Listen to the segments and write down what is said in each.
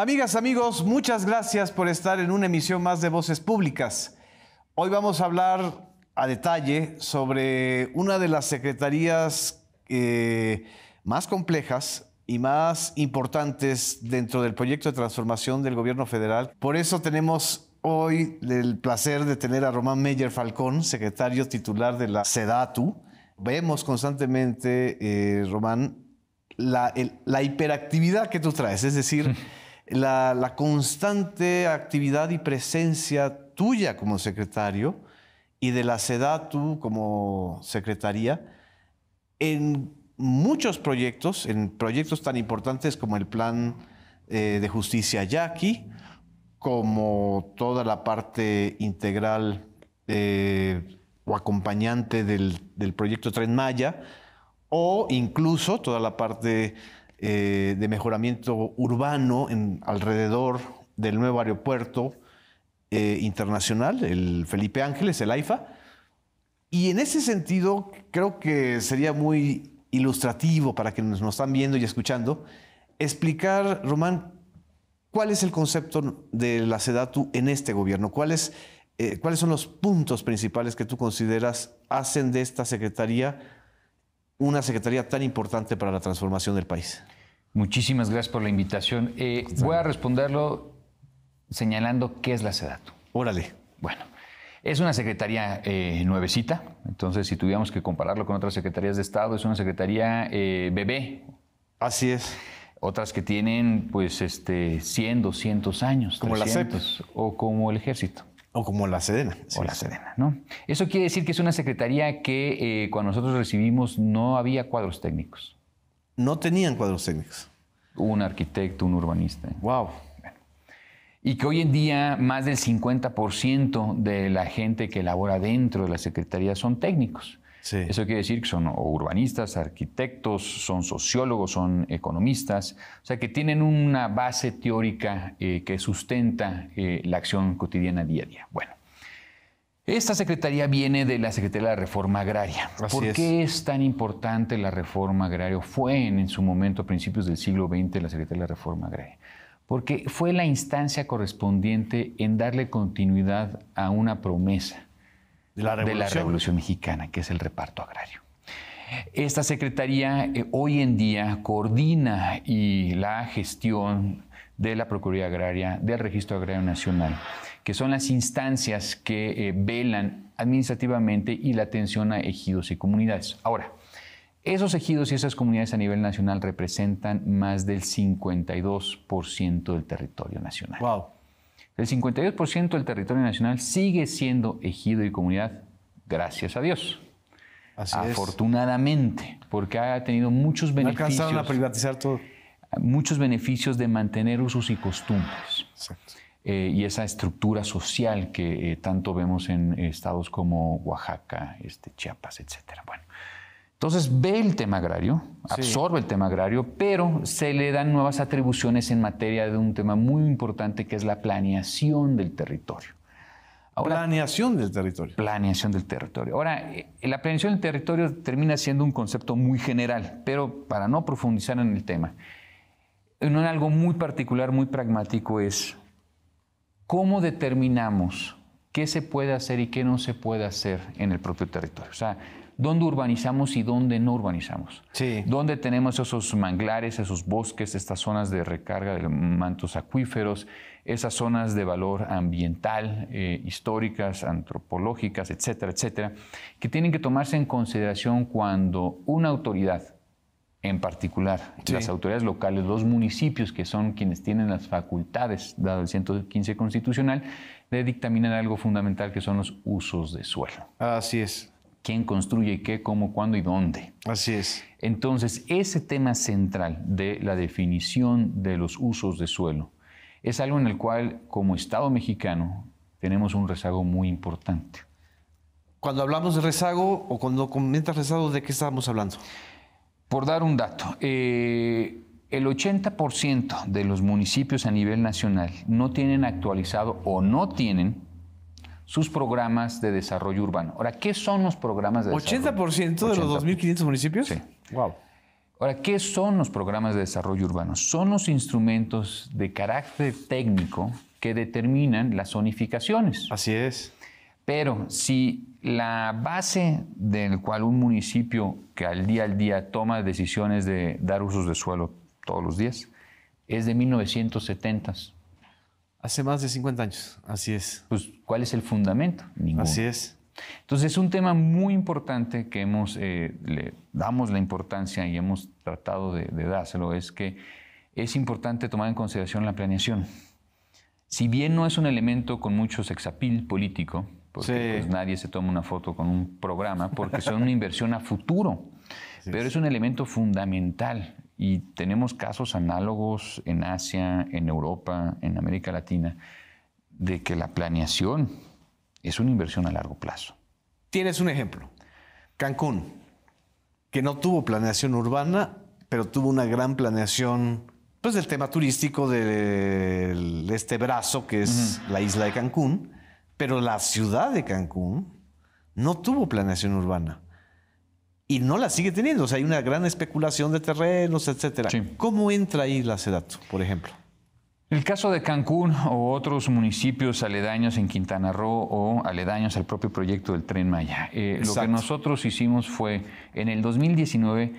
Amigas, amigos, muchas gracias por estar en una emisión más de Voces Públicas. Hoy vamos a hablar a detalle sobre una de las secretarías eh, más complejas y más importantes dentro del proyecto de transformación del gobierno federal. Por eso tenemos hoy el placer de tener a Román Meyer Falcón, secretario titular de la SEDATU. Vemos constantemente, eh, Román, la, la, hiperactividad que tú traes, es decir, la, constante actividad y presencia tuya como secretario y de la SEDATU como secretaría en muchos proyectos, en proyectos tan importantes como el Plan eh, de Justicia Yaqui, como toda la parte integral eh, o acompañante del, del, proyecto Tren Maya, o incluso toda la parte eh, de mejoramiento urbano alrededor del nuevo aeropuerto eh, internacional, el Felipe Ángeles, el AIFA. Y en ese sentido, creo que sería muy ilustrativo para quienes nos están viendo y escuchando explicar, Román, cuál es el concepto de la SEDATU en este gobierno, eh, cuáles son los puntos principales que tú consideras hacen de esta Secretaría una secretaría tan importante para la transformación del país. Muchísimas gracias por la invitación. Eh, voy a responderlo señalando qué es la SEDATU. Órale. Bueno, es una secretaría eh, nuevecita, entonces si tuviéramos que compararlo con otras secretarías de Estado, es una secretaría eh, bebé. Así es. Otras que tienen pues este 100, 200 años, como la e o como el ejército. O como la Sedena. O la Sedena, ¿no? Eso quiere decir que es una secretaría que eh, cuando nosotros recibimos no había cuadros técnicos. No tenían cuadros técnicos. Un arquitecto, un urbanista. ¡Wow! Y que hoy en día más del 50% de la gente que labora dentro de la secretaría son técnicos. Eso quiere decir que son urbanistas, arquitectos, son sociólogos, son economistas, o sea, que tienen una base teórica eh, que sustenta eh, la acción cotidiana día a día. Bueno, esta secretaría viene de la Secretaría de la Reforma Agraria. ¿Por qué es. tan importante la reforma agraria? Fue en, su momento, a principios del siglo XX, la Secretaría de la Reforma Agraria porque fue la instancia correspondiente en darle continuidad a una promesa de la Revolución, Mexicana, que es el reparto agrario. Esta Secretaría eh, hoy en día coordina y la gestión de la Procuraduría Agraria, del Registro Agrario Nacional, que son las instancias que eh, velan administrativamente y la atención a ejidos y comunidades. Ahora, esos ejidos y esas comunidades a nivel nacional representan más del 52% del territorio nacional. Wow. El 52% del territorio nacional sigue siendo ejido y comunidad, gracias a Dios. Afortunadamente, porque ha tenido muchos beneficios. alcanzaron a privatizar todo. Muchos beneficios de mantener usos y costumbres. Exacto. Eh, y esa estructura social que eh, tanto vemos en eh, estados como Oaxaca, este, Chiapas, etcétera. Bueno, entonces ve el tema agrario, absorbe el tema agrario, pero se le dan nuevas atribuciones en materia de un tema muy importante que es la planeación del territorio. Ahora, planeación del territorio. Planeación del territorio. Ahora, eh, la planeación del territorio termina siendo un concepto muy general, pero para no profundizar en el tema, en algo muy particular, muy pragmático es cómo determinamos qué se puede hacer y qué no se puede hacer en el propio territorio. O sea, dónde urbanizamos y dónde no urbanizamos. Sí. Dónde tenemos esos manglares, esos bosques, estas zonas de recarga de mantos acuíferos, esas zonas de valor ambiental, eh, históricas, antropológicas, etcétera, etcétera, que tienen que tomarse en consideración cuando una autoridad, en particular las autoridades locales, los municipios, que son quienes tienen las facultades, dado el 115 constitucional, de dictaminar algo fundamental que son los usos de suelo. Así es quién construye qué, cómo, cuándo y dónde. Así es. Entonces, ese tema central de la definición de los usos de suelo es algo en el cual, como Estado mexicano, tenemos un rezago muy importante. Cuando hablamos de rezago o cuando comentas rezago, ¿de qué estamos hablando? Por dar un dato, eh, el 80% de los municipios a nivel nacional no tienen actualizado o no tienen sus programas de desarrollo urbano. Ahora, ¿qué son los programas de desarrollo? ¿80% de los 2.500 municipios? Sí. Wow. Ahora, ¿qué son los programas de desarrollo urbano? Son los instrumentos de carácter técnico que determinan las zonificaciones. Así es. Pero si la base del cual un municipio que al día al día toma decisiones de dar usos de suelo todos los días es de 1970s, Hace más de 50 años, así es. Pues, ¿cuál es el fundamento? Así es. Entonces, es un tema muy importante que hemos, eh, le damos la importancia y hemos tratado de, dárselo, es que es importante tomar en consideración la planeación. Si bien no es un elemento con mucho sexapil político, porque pues, nadie se toma una foto con un programa, porque son una inversión a futuro, pero es un elemento fundamental y tenemos casos análogos en Asia, en Europa, en América Latina, de que la planeación es una inversión a largo plazo. Tienes un ejemplo, Cancún, que no tuvo planeación urbana, pero tuvo una gran planeación pues, del tema turístico de, este brazo que es la isla de Cancún, pero la ciudad de Cancún no tuvo planeación urbana y no la sigue teniendo. O sea, hay una gran especulación de terrenos, etcétera. ¿Cómo entra ahí la SEDATU, por ejemplo? El caso de Cancún o otros municipios aledaños en Quintana Roo o aledaños al propio proyecto del Tren Maya. Eh, lo que nosotros hicimos fue, en el 2019,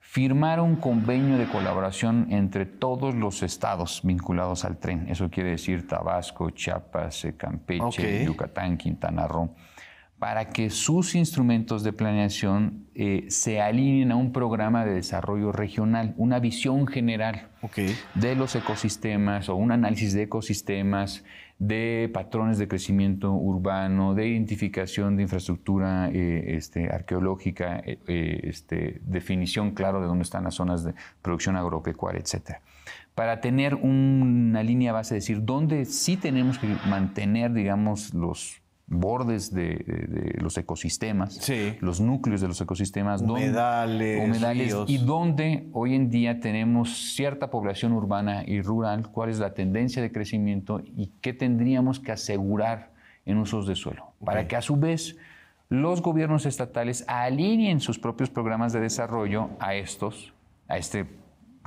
firmar un convenio de colaboración entre todos los estados vinculados al tren. Eso quiere decir Tabasco, Chiapas, eh, Campeche, Yucatán, Quintana Roo para que sus instrumentos de planeación eh, se alineen a un programa de desarrollo regional, una visión general de los ecosistemas o un análisis de ecosistemas, de patrones de crecimiento urbano, de identificación de infraestructura eh, este, arqueológica, eh, este, definición claro de dónde están las zonas de producción agropecuaria, etc. Para tener una línea base, decir dónde sí tenemos que mantener, digamos, los bordes de, los ecosistemas, los núcleos de los ecosistemas, humedales, y donde hoy en día tenemos cierta población urbana y rural, cuál es la tendencia de crecimiento y qué tendríamos que asegurar en usos de suelo, para que a su vez los gobiernos estatales alineen sus propios programas de desarrollo a estos, a este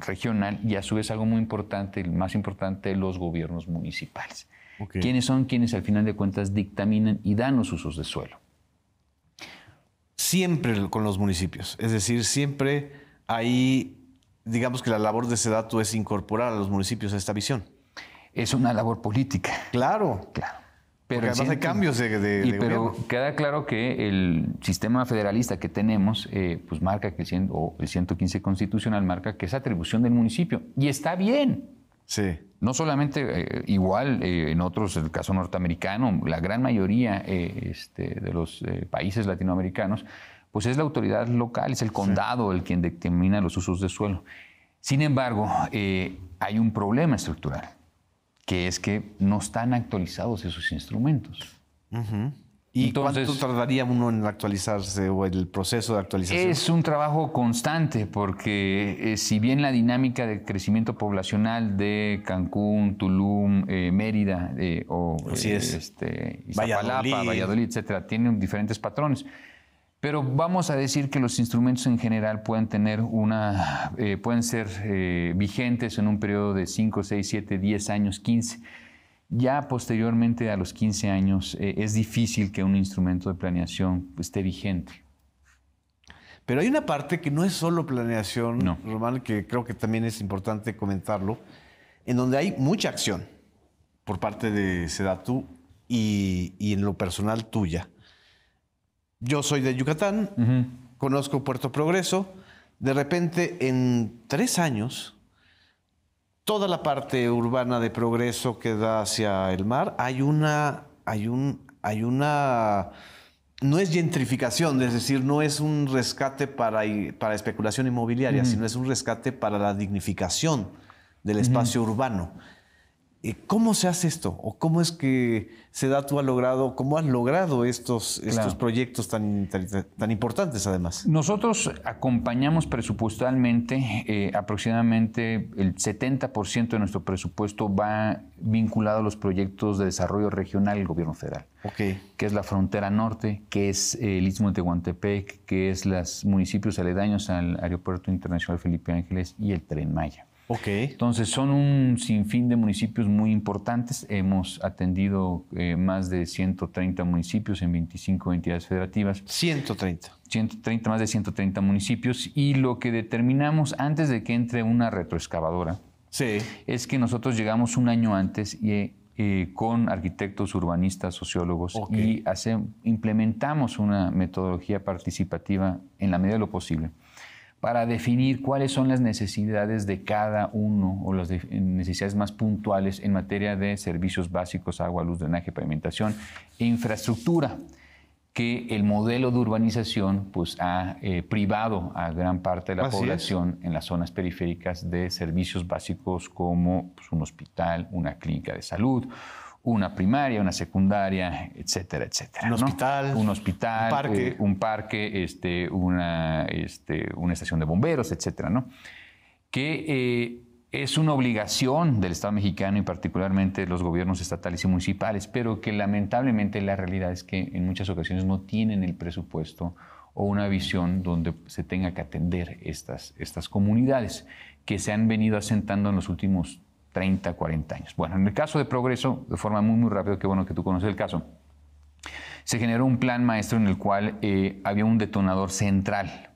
regional y a su vez algo muy importante, el más importante, los gobiernos municipales. ¿Quiénes son quienes al final de cuentas dictaminan y dan los usos de suelo? Siempre con los municipios. Es decir, siempre ahí, digamos que la labor de ese dato es incorporar a los municipios a esta visión. Es una labor política. Claro. Claro. Pero Porque además hay cambios de, y, Pero queda claro que el sistema federalista que tenemos, eh, pues marca que el 115 constitucional marca que es atribución del municipio. Y está bien. Sí no solamente eh, igual eh, en otros, el caso norteamericano, la gran mayoría eh, este, de los países latinoamericanos, pues es la autoridad local, es el condado el quien determina los usos de suelo. Sin embargo, hay un problema estructural, que es que no están actualizados esos instrumentos. ¿Y cuánto tardaría uno en actualizarse o el proceso de actualización? Es un trabajo constante porque eh, si bien la dinámica de crecimiento poblacional de Cancún, Tulum, eh, Mérida eh, o este, Valladolid. etc., etcétera, tienen diferentes patrones. Pero vamos a decir que los instrumentos en general pueden tener una, pueden ser vigentes en un periodo de 5, 6, 7, 10 años, 15 ya posteriormente, a los 15 años, eh, es difícil que un instrumento de planeación pues, esté vigente. Pero hay una parte que no es solo planeación, no. Román, que creo que también es importante comentarlo, en donde hay mucha acción por parte de Sedatu y, y en lo personal tuya. Yo soy de Yucatán, conozco Puerto Progreso, de repente en tres años toda la parte urbana de progreso que da hacia el mar, hay una, hay una, no es gentrificación, es decir, no es un rescate para, especulación inmobiliaria, sino es un rescate para la dignificación del espacio urbano. ¿Cómo se hace esto? ¿O cómo es que ¿Tú ha logrado, cómo has logrado estos, estos proyectos tan, tan, importantes además? Nosotros acompañamos presupuestalmente, eh, aproximadamente el 70% de nuestro presupuesto va vinculado a los proyectos de desarrollo regional del gobierno federal. Que es la frontera norte, que es eh, el Istmo de Tehuantepec, que es los municipios aledaños al Aeropuerto Internacional Felipe Ángeles y el Tren Maya. Ok. Entonces, son un sinfín de municipios muy importantes. Hemos atendido eh, más de 130 municipios en 25 entidades federativas. 130. 130, más de 130 municipios. Y lo que determinamos antes de que entre una retroexcavadora es que nosotros llegamos un año antes y eh, con arquitectos, urbanistas, sociólogos y implementamos una metodología participativa en la medida de lo posible para definir cuáles son las necesidades de cada uno o las eh, necesidades más puntuales en materia de servicios básicos, agua, luz, drenaje, pavimentación e infraestructura que el modelo de urbanización pues, ha eh, privado a gran parte de la población en las zonas periféricas de servicios básicos como pues, un hospital, una clínica de salud, una primaria, una secundaria, etcétera, etcétera. Un hospital. Un hospital, un parque, eh, un parque este, una, este, una estación de bomberos, etcétera, ¿no? Que eh, es una obligación del Estado mexicano y particularmente de los gobiernos estatales y municipales, pero que lamentablemente la realidad es que en muchas ocasiones no tienen el presupuesto o una visión donde se tenga que atender estas, estas comunidades que se han venido asentando en los últimos 30, 40 años. Bueno, en el caso de Progreso, de forma muy, muy rápida, qué bueno que tú conoces el caso, se generó un plan maestro en el cual eh, había un detonador central.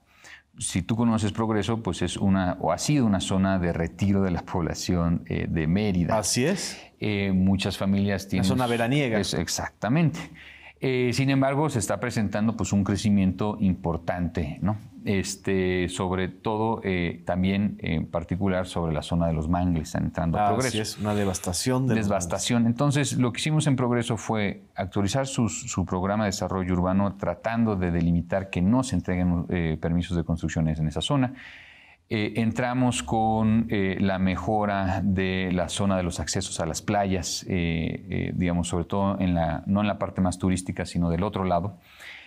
Si tú conoces Progreso, pues es una, o ha sido una zona de retiro de la población eh, de Mérida. Así es. Eh, muchas familias tienen... zona veraniega. Es, Exactamente. Eh, sin embargo, se está presentando pues, un crecimiento importante, ¿no? Este, sobre todo eh, también en particular sobre la zona de los mangles, están entrando ah, es una devastación de Entonces, lo que hicimos en Progreso fue actualizar su programa de desarrollo urbano tratando de delimitar que no se entreguen eh, permisos de construcciones en esa zona. Eh, entramos con eh, la mejora de la zona de los accesos a las playas, eh, digamos, sobre todo en la, no en la parte más turística, sino del otro lado.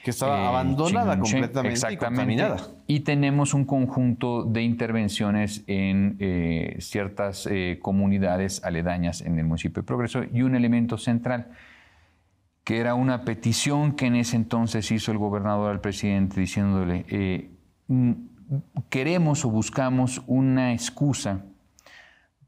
Que estaba abandonada completamente exactamente, y contaminada. Y tenemos un conjunto de intervenciones en ciertas comunidades aledañas en el municipio de Progreso y un elemento central que era una petición que en ese entonces hizo el gobernador al presidente diciéndole queremos o buscamos una excusa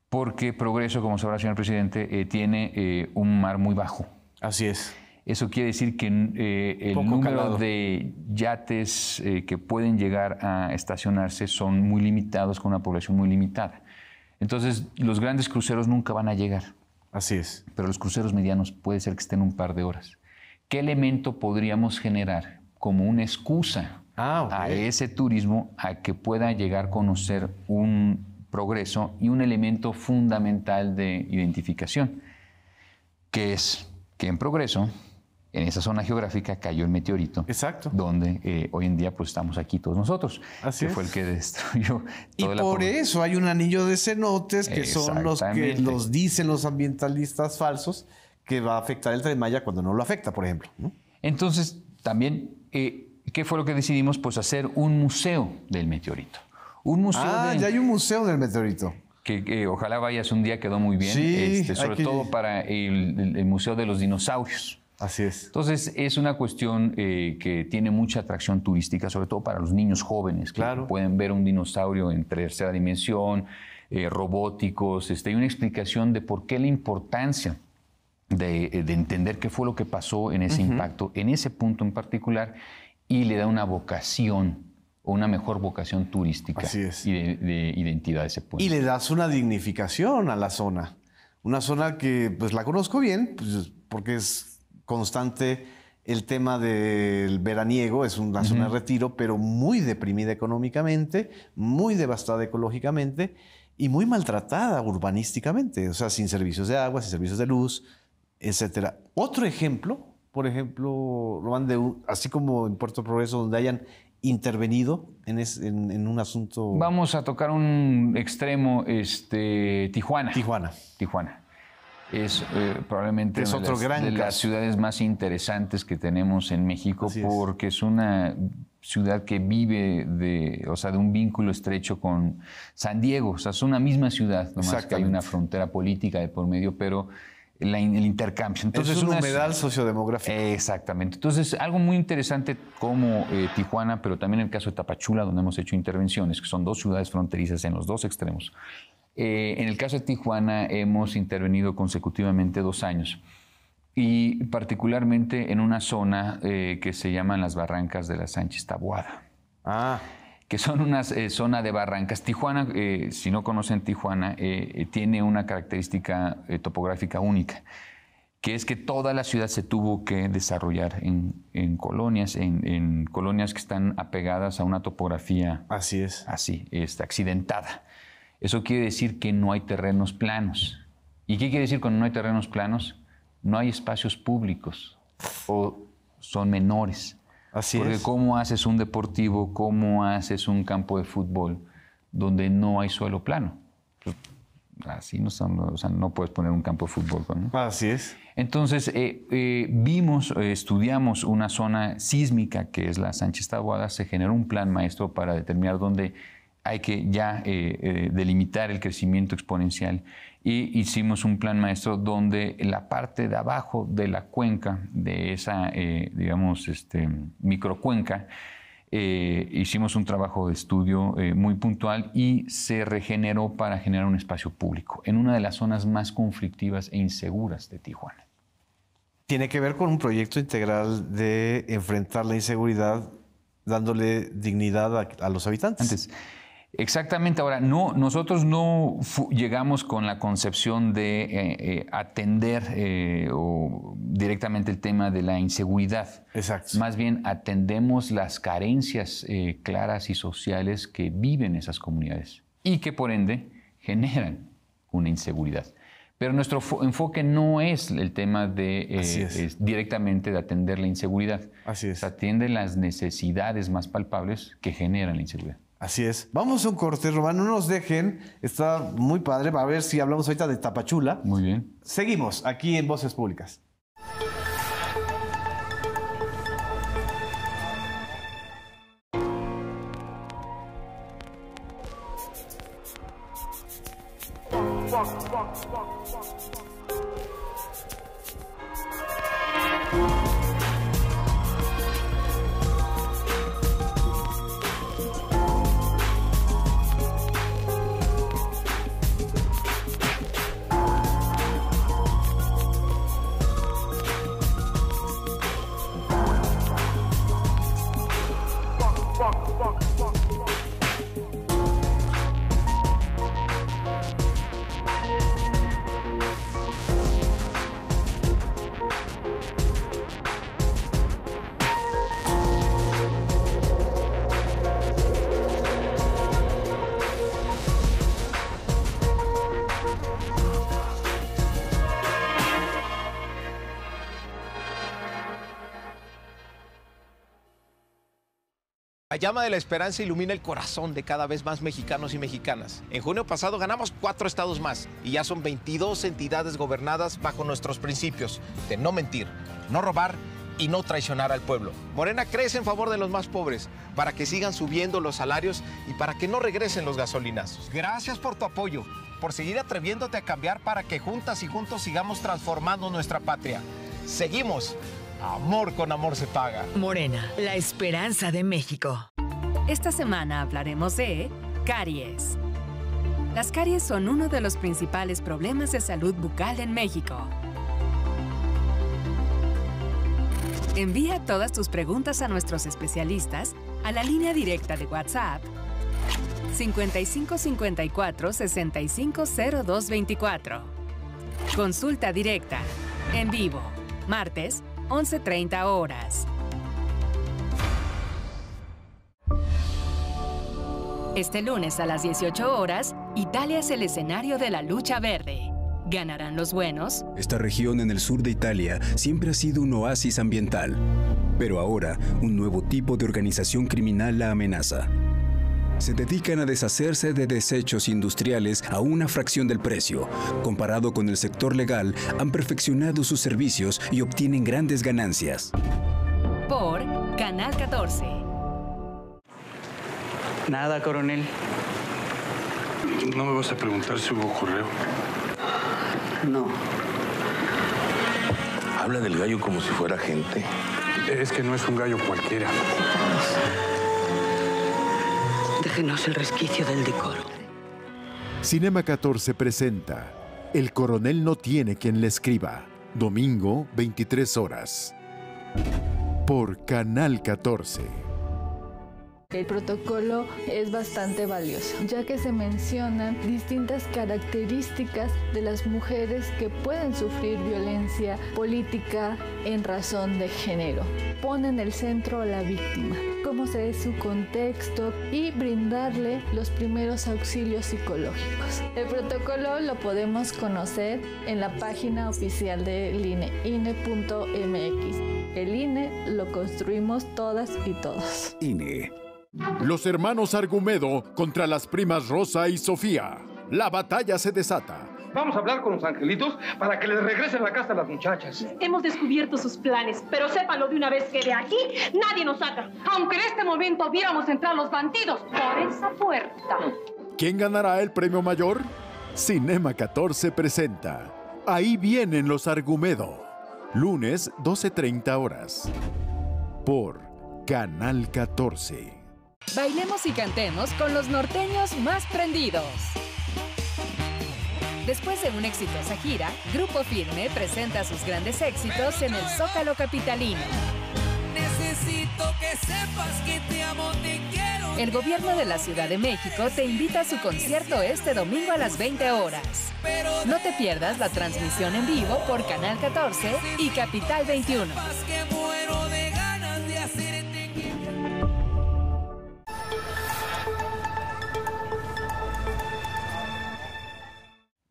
porque progreso, como sabrá, señor presidente, eh, tiene eh, un mar muy bajo. Así es. Eso quiere decir que eh, el número de yates que pueden llegar a estacionarse son muy limitados, con una población muy limitada. Entonces, los grandes cruceros nunca van a llegar. Así es. Pero los cruceros medianos puede ser que estén un par de horas. ¿Qué elemento podríamos generar como una excusa Ah, a ese turismo a que pueda llegar a conocer un progreso y un elemento fundamental de identificación, que es que en progreso, en esa zona geográfica cayó el meteorito. Exacto. Donde eh, hoy en día pues estamos aquí todos nosotros. que fue el que destruyó. y por eso hay un anillo de cenotes que son los que los dicen los ambientalistas falsos que va a afectar el Tren Maya cuando no lo afecta, por ejemplo. Entonces, también eh, ¿qué fue lo que decidimos? Pues hacer un museo del meteorito. Un museo ah, ya hay un museo del meteorito. Que, eh, ojalá vayas un día, quedó muy bien, sí, este, sobre todo para el, Museo de los Dinosaurios. Así es. Entonces, es una cuestión eh, que tiene mucha atracción turística, sobre todo para los niños jóvenes, claro. pueden ver un dinosaurio en tercera dimensión, eh, robóticos, este, y una explicación de por qué la importancia de, entender qué fue lo que pasó en ese impacto, en ese punto en particular, y le da una vocación o una mejor vocación turística y de, identidad a ese pueblo. Y le das una dignificación a la zona. Una zona que pues la conozco bien, pues, porque es constante el tema del veraniego, es una zona de retiro, pero muy deprimida económicamente, muy devastada ecológicamente y muy maltratada urbanísticamente, o sea, sin servicios de agua, sin servicios de luz, etc. Otro ejemplo por ejemplo, Román, de así como en Puerto Progreso, donde hayan intervenido en, en, un asunto? Vamos a tocar un extremo, este, Tijuana. Tijuana. Tijuana. Es eh, probablemente es una otro de, las, de las, ciudades más interesantes que tenemos en México porque es. una ciudad que vive de, o sea, de un vínculo estrecho con San Diego. O sea, es una misma ciudad, nomás que hay una frontera política de por medio, pero el intercambio. Entonces, es un humedal sociodemográfico. Exactamente. Entonces, algo muy interesante como eh, Tijuana, pero también el caso de Tapachula, donde hemos hecho intervenciones, que son dos ciudades fronterizas en los dos extremos. Eh, en el caso de Tijuana hemos intervenido consecutivamente dos años y particularmente en una zona eh, que se llaman las Barrancas de la Sánchez Tabuada. Ah que son una eh, zona de barrancas. Tijuana, eh, si no conocen Tijuana, eh, tiene una característica topográfica única, que es que toda la ciudad se tuvo que desarrollar en, colonias, en, colonias que están apegadas a una topografía así, es. así este, accidentada. Eso quiere decir que no hay terrenos planos. ¿Y qué quiere decir cuando no hay terrenos planos? No hay espacios públicos o son menores. Porque ¿cómo haces un deportivo, cómo haces un campo de fútbol donde no hay suelo plano? Así no, puedes poner un campo de fútbol. ¿no? Así es. Entonces, eh, eh, vimos, eh, estudiamos una zona sísmica que es la Sánchez Taboada, se generó un plan maestro para determinar dónde hay que ya delimitar el crecimiento exponencial y hicimos un plan maestro donde la parte de abajo de la cuenca, de esa, eh, digamos, este, microcuenca, eh, hicimos un trabajo de estudio eh, muy puntual y se regeneró para generar un espacio público en una de las zonas más conflictivas e inseguras de Tijuana. Tiene que ver con un proyecto integral de enfrentar la inseguridad dándole dignidad a, los habitantes. Exactamente. Ahora, no, nosotros no llegamos con la concepción de eh, eh, atender eh, directamente el tema de la inseguridad. Más bien atendemos las carencias claras y sociales que viven esas comunidades y que por ende generan una inseguridad. Pero nuestro enfoque no es el tema de directamente de atender la inseguridad. Así atienden las necesidades más palpables que generan la inseguridad. Así es. Vamos a un corte, Román. No nos dejen. Está muy padre. A ver si hablamos ahorita de Tapachula. Muy bien. Seguimos aquí en Voces Públicas. La llama de la esperanza ilumina el corazón de cada vez más mexicanos y mexicanas. En junio pasado ganamos cuatro estados más y ya son 22 entidades gobernadas bajo nuestros principios de no mentir, no robar y no traicionar al pueblo. Morena crece en favor de los más pobres para que sigan subiendo los salarios y para que no regresen los gasolinazos. Gracias por tu apoyo, por seguir atreviéndote a cambiar para que juntas y juntos sigamos transformando nuestra patria. Seguimos Amor con amor se paga. Morena, la esperanza de México. Esta semana hablaremos de caries. Las caries son uno de los principales problemas de salud bucal en México. Envía todas tus preguntas a nuestros especialistas a la línea directa de WhatsApp 5554 650224. Consulta directa, en vivo, martes 11.30 horas. Este lunes a las 18 horas, Italia es el escenario de la lucha verde. ¿Ganarán los buenos? Esta región en el sur de Italia siempre ha sido un oasis ambiental, pero ahora un nuevo tipo de organización criminal la amenaza se dedican a deshacerse de desechos industriales a una fracción del precio. Comparado con el sector legal, han perfeccionado sus servicios y obtienen grandes ganancias. Por Canal 14. Nada, coronel. ¿No me vas a preguntar si hubo correo? No. Habla del gallo como si fuera gente. Es que no es un gallo cualquiera el resquicio del decoro. Cinema 14 presenta El coronel no tiene quien le escriba. Domingo, 23 horas. Por Canal 14. El protocolo es bastante valioso, ya que se mencionan distintas características de las mujeres que pueden sufrir violencia política en razón de género. Pone en el centro a la víctima, cómo se es su contexto y brindarle los primeros auxilios psicológicos. El protocolo lo podemos conocer en la página oficial del INE, INE.mx. El INE lo construimos todas y todos. INE. Los hermanos Argumedo contra las primas Rosa y Sofía. La batalla se desata. Vamos a hablar con los angelitos para que les regresen la casa a las muchachas. Hemos descubierto sus planes, pero sépalo de una vez que de aquí nadie nos saca. Aunque en este momento viéramos entrar los bandidos por esa puerta. ¿Quién ganará el premio mayor? Cinema 14 presenta. Ahí vienen los Argumedo. Lunes 12.30 horas. Por Canal 14. Bailemos y cantemos con los norteños más prendidos. Después de una exitosa gira, Grupo Firme presenta sus grandes éxitos en el Zócalo Capitalino. Necesito que sepas que te amo, te quiero. El gobierno de la Ciudad de México te invita a su concierto este domingo a las 20 horas. No te pierdas la transmisión en vivo por Canal 14 y Capital 21.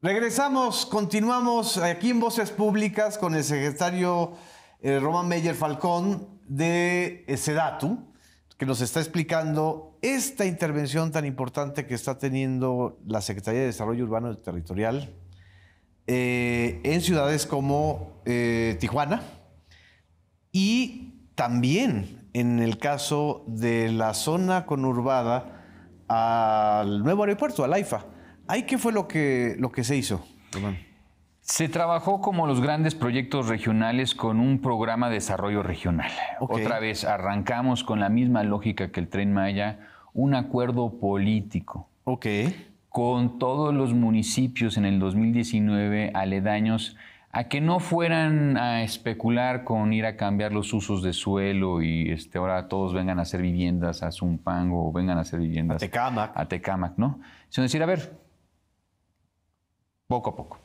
Regresamos, continuamos aquí en Voces Públicas con el secretario eh, Román Meyer Falcón de eh, Sedatu, que nos está explicando esta intervención tan importante que está teniendo la Secretaría de Desarrollo Urbano y Territorial eh, en ciudades como Tijuana y también en el caso de la zona conurbada al nuevo aeropuerto, al AIFA. ¿Ahí qué fue lo que, lo que se hizo, Se trabajó como los grandes proyectos regionales con un programa de desarrollo regional. Otra vez arrancamos con la misma lógica que el tren Maya, un acuerdo político. Ok. Con todos los municipios en el 2019 aledaños a que no fueran a especular con ir a cambiar los usos de suelo y este, ahora todos vengan a hacer viviendas a Zumpango o vengan a hacer viviendas a Tecámac. A tecamac ¿no? Sino decir, a ver, poco a poco.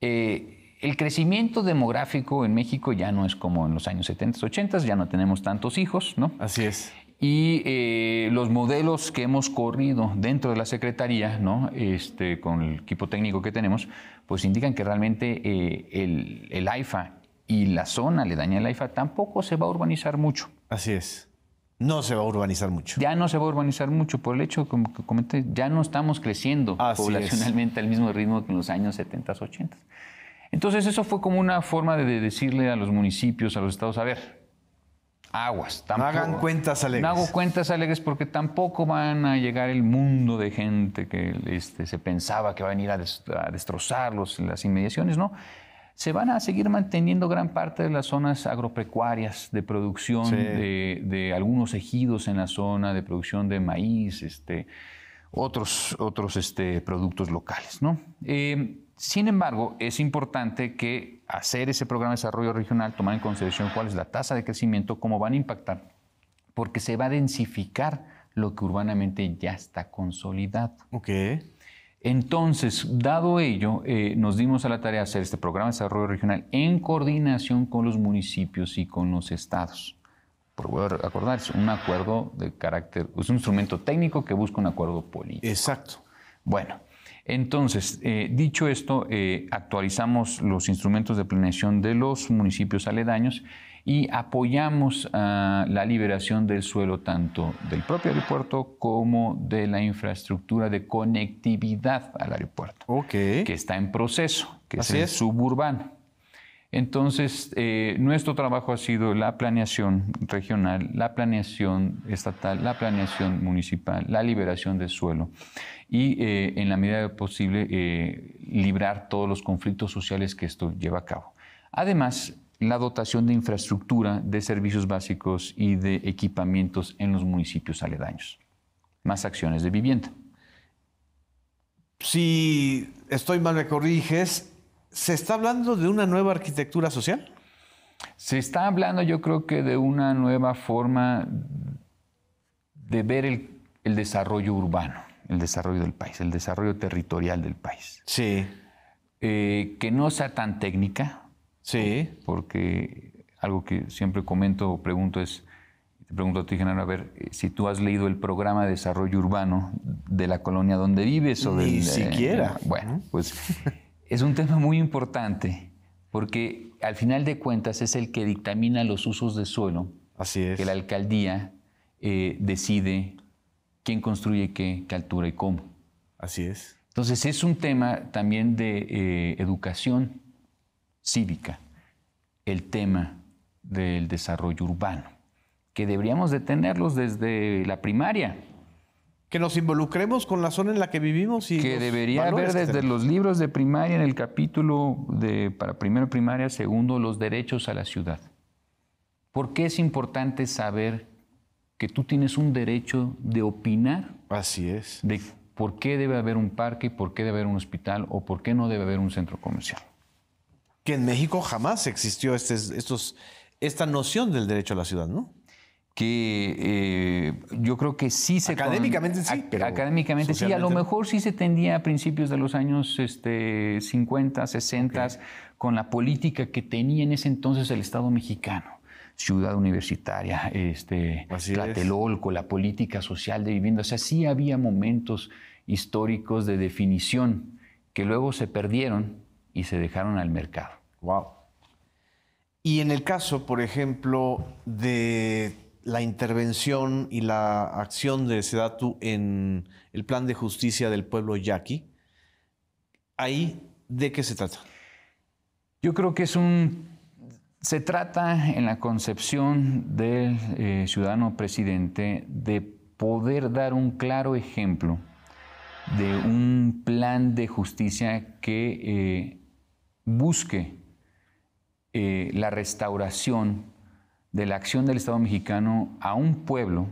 Eh, el crecimiento demográfico en México ya no es como en los años 70, 80, ya no tenemos tantos hijos, ¿no? Así es. Y eh, los modelos que hemos corrido dentro de la Secretaría, ¿no? este, con el equipo técnico que tenemos, pues indican que realmente eh, el, el AIFA y la zona le daña el AIFA tampoco se va a urbanizar mucho. Así es. No se va a urbanizar mucho. Ya no se va a urbanizar mucho por el hecho, como que comenté, ya no estamos creciendo poblacionalmente al mismo ritmo que en los años 70, 80. Entonces eso fue como una forma de decirle a los municipios, a los estados, a ver, aguas. hagan cuentas alegres. No hago cuentas alegres porque tampoco van a llegar el mundo de gente que este, se pensaba que va a venir a, destrozar a destrozarlos las inmediaciones, ¿no? se van a seguir manteniendo gran parte de las zonas agropecuarias de producción de, algunos ejidos en la zona, de producción de maíz, este, otros, otros este, productos locales. ¿no? Eh, sin embargo, es importante que hacer ese programa de desarrollo regional, tomar en consideración cuál es la tasa de crecimiento, cómo van a impactar, porque se va a densificar lo que urbanamente ya está consolidado. Okay. Entonces, dado ello, eh, nos dimos a la tarea de hacer este programa de desarrollo regional en coordinación con los municipios y con los estados. Por acordarse, un acuerdo de carácter, es un instrumento técnico que busca un acuerdo político. Exacto. Bueno, entonces, eh, dicho esto, eh, actualizamos los instrumentos de planeación de los municipios aledaños y apoyamos ah, la liberación del suelo tanto del propio aeropuerto como de la infraestructura de conectividad al aeropuerto, que está en proceso, que es el suburbano. Entonces, eh, nuestro trabajo ha sido la planeación regional, la planeación estatal, la planeación municipal, la liberación del suelo y, eh, en la medida de posible, eh, librar todos los conflictos sociales que esto lleva a cabo. Además, la dotación de infraestructura, de servicios básicos y de equipamientos en los municipios aledaños. Más acciones de vivienda. Si estoy mal, me corriges. ¿Se está hablando de una nueva arquitectura social? Se está hablando, yo creo que, de una nueva forma de ver el, desarrollo urbano, el desarrollo del país, el desarrollo territorial del país. Sí. Eh, que no sea tan técnica, Sí. Porque algo que siempre comento o pregunto es, te pregunto a ti, General, a ver, eh, si tú has leído el programa de desarrollo urbano de la colonia donde vives o del... Ni eh, siquiera. bueno, pues es un tema muy importante porque al final de cuentas es el que dictamina los usos de suelo. Así es. Que la alcaldía eh, decide quién construye qué, qué altura y cómo. Así es. Entonces es un tema también de educación cívica el tema del desarrollo urbano, que deberíamos de tenerlos desde la primaria. Que nos involucremos con la zona en la que vivimos y. Que debería haber desde los libros de primaria en el capítulo de para primero primaria, segundo, los derechos a la ciudad. ¿Por qué es importante saber que tú tienes un derecho de opinar? Así es. De por qué debe haber un parque, por qué debe haber un hospital o por qué no debe haber un centro comercial que en México jamás existió este, estos, esta noción del derecho a la ciudad, ¿no? que eh, yo creo que sí se... Académicamente sí, pero Académicamente sí, a lo mejor sí se tendía a principios de los años este, 50, 60, con la política que tenía en ese entonces el Estado mexicano. Ciudad universitaria, este, la política social de vivienda. O sea, sí había momentos históricos de definición que luego se perdieron y se dejaron al mercado. Wow. Y en el caso, por ejemplo, de la intervención y la acción de Sedatu en el plan de justicia del pueblo yaqui, ahí de qué se trata? Yo creo que es un se trata en la concepción del eh, ciudadano presidente de poder dar un claro ejemplo de un plan de justicia que eh, busque eh, la restauración de la acción del Estado mexicano a un pueblo,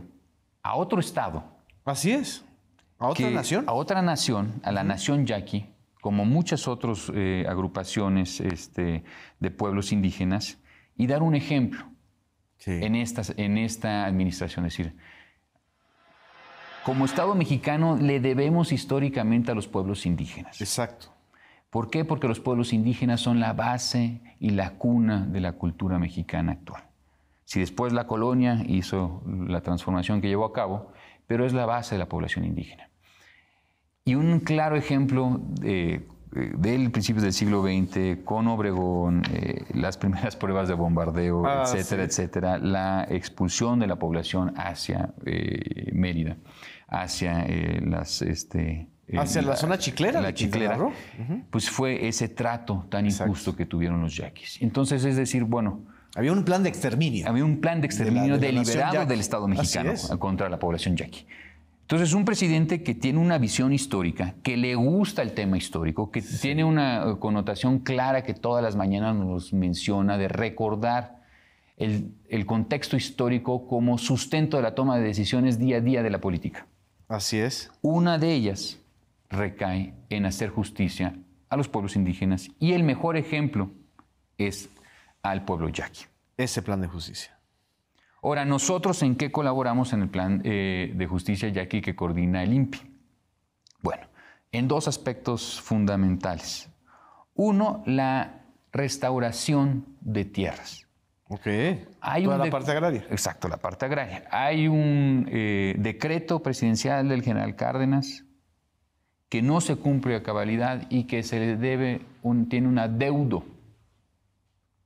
a otro Estado. Así es. A otra nación. A otra nación, a la nación yaqui, como muchas otras eh, agrupaciones este, de pueblos indígenas, y dar un ejemplo en, en esta administración. Es decir, como Estado mexicano le debemos históricamente a los pueblos indígenas. Exacto. ¿Por qué? Porque los pueblos indígenas son la base y la cuna de la cultura mexicana actual. Si después la colonia hizo la transformación que llevó a cabo, pero es la base de la población indígena. Y un claro ejemplo eh, del principio del siglo XX, con Obregón, eh, las primeras pruebas de bombardeo, ah, etcétera, etcétera, la expulsión de la población hacia eh, Mérida, hacia las... Este, Hacia eh, la, zona chiclera. La chiclera. Pues fue ese trato tan injusto que tuvieron los yaquis. Entonces, es decir, bueno... Había un plan de exterminio. Había un plan de exterminio deliberado del Estado mexicano contra la población yaqui. Entonces, un presidente que tiene una visión histórica, que le gusta el tema histórico, que tiene una eh, connotación clara que todas las mañanas nos menciona de recordar el, el, contexto histórico como sustento de la toma de decisiones día a día de la política. Así es. Una de ellas recae en hacer justicia a los pueblos indígenas y el mejor ejemplo es al pueblo yaqui. Ese plan de justicia. Ahora, nosotros en qué colaboramos en el plan eh, de justicia yaqui que coordina el INPI. Bueno, en dos aspectos fundamentales. Uno, la restauración de tierras. Ok. Hay Toda la parte agraria. Exacto, la parte agraria. Hay un eh, decreto presidencial del general Cárdenas que no se cumple a cabalidad y que se le debe, un, tiene un adeudo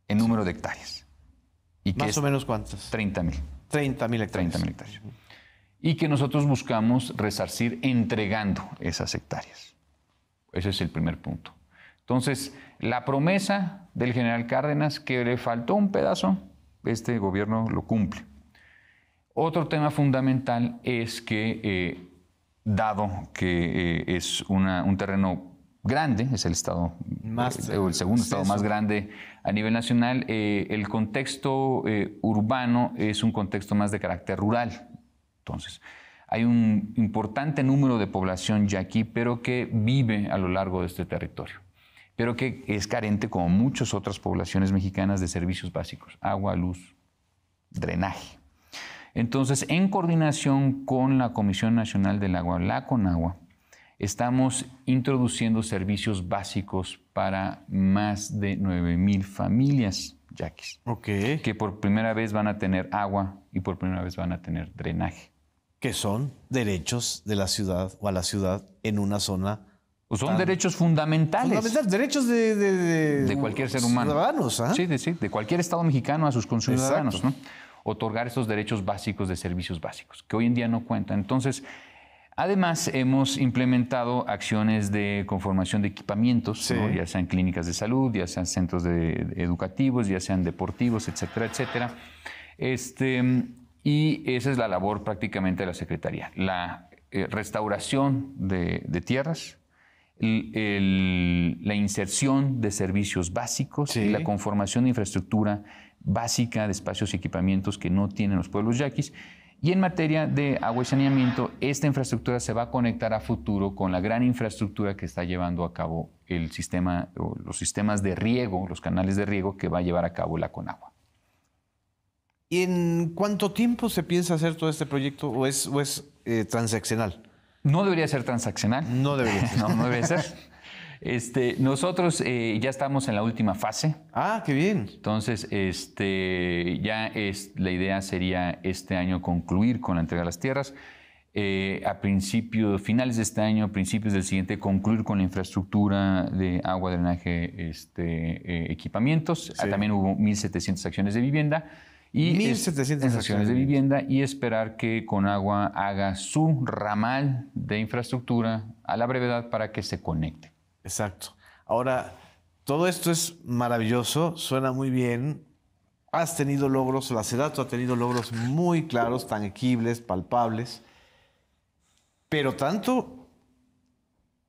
en número de hectáreas. Y ¿Más o menos cuántas? 30 mil. 30 mil hectáreas. hectáreas. Y que nosotros buscamos resarcir entregando esas hectáreas. Ese es el primer punto. Entonces, la promesa del general Cárdenas, que le faltó un pedazo, este gobierno lo cumple. Otro tema fundamental es que eh, dado que eh, es un terreno grande, es el estado más, eh, el segundo estado más grande a nivel nacional. Eh, el contexto urbano es un contexto más de carácter rural. Entonces, hay un importante número de población ya aquí, pero que vive a lo largo de este territorio, pero que es carente, como muchas otras poblaciones mexicanas, de servicios básicos, agua, luz, drenaje. Entonces, en coordinación con la Comisión Nacional del Agua, la CONAGUA, estamos introduciendo servicios básicos para más de 9.000 familias yaquis. Ok. Que por primera vez van a tener agua y por primera vez van a tener drenaje. Que son derechos de la ciudad o a la ciudad en una zona. son derechos fundamentales. Fundamentales, derechos de, de, cualquier ser humano. Ciudadanos, ¿ah? Sí, de, cualquier Estado mexicano a sus conciudadanos, ¿no? otorgar esos derechos básicos de servicios básicos, que hoy en día no cuentan. Entonces, Además, hemos implementado acciones de conformación de equipamientos, ya sean clínicas de salud, ya sean centros educativos, ya sean deportivos, etcétera, etcétera. Este, y esa es la labor prácticamente de la Secretaría, la eh, restauración de, tierras, la inserción de servicios básicos la conformación de infraestructura básica de espacios y equipamientos que no tienen los pueblos yaquis. Y en materia de agua y saneamiento, esta infraestructura se va a conectar a futuro con la gran infraestructura que está llevando a cabo el sistema, o los sistemas de riego, los canales de riego que va a llevar a cabo la Conagua. ¿Y en cuánto tiempo se piensa hacer todo este proyecto o es, eh, transaccional? No debería ser transaccional. No debería ser. no, no debería ser. Este, nosotros eh, ya estamos en la última fase. Ah, qué bien. Entonces, este, ya la idea sería este año concluir con la entrega de las tierras. Eh, a principios, finales de este año, principios del siguiente, concluir con la infraestructura de agua, drenaje, este, eh, equipamientos. Ah, también hubo 1.700 acciones de vivienda. Y 1.700 acciones de vivienda y esperar que Conagua haga su ramal de infraestructura a la brevedad para que se conecte. Exacto. Ahora, todo esto es maravilloso, suena muy bien. Has tenido logros, la CEDATO ha tenido logros muy claros, tangibles, palpables. Pero tanto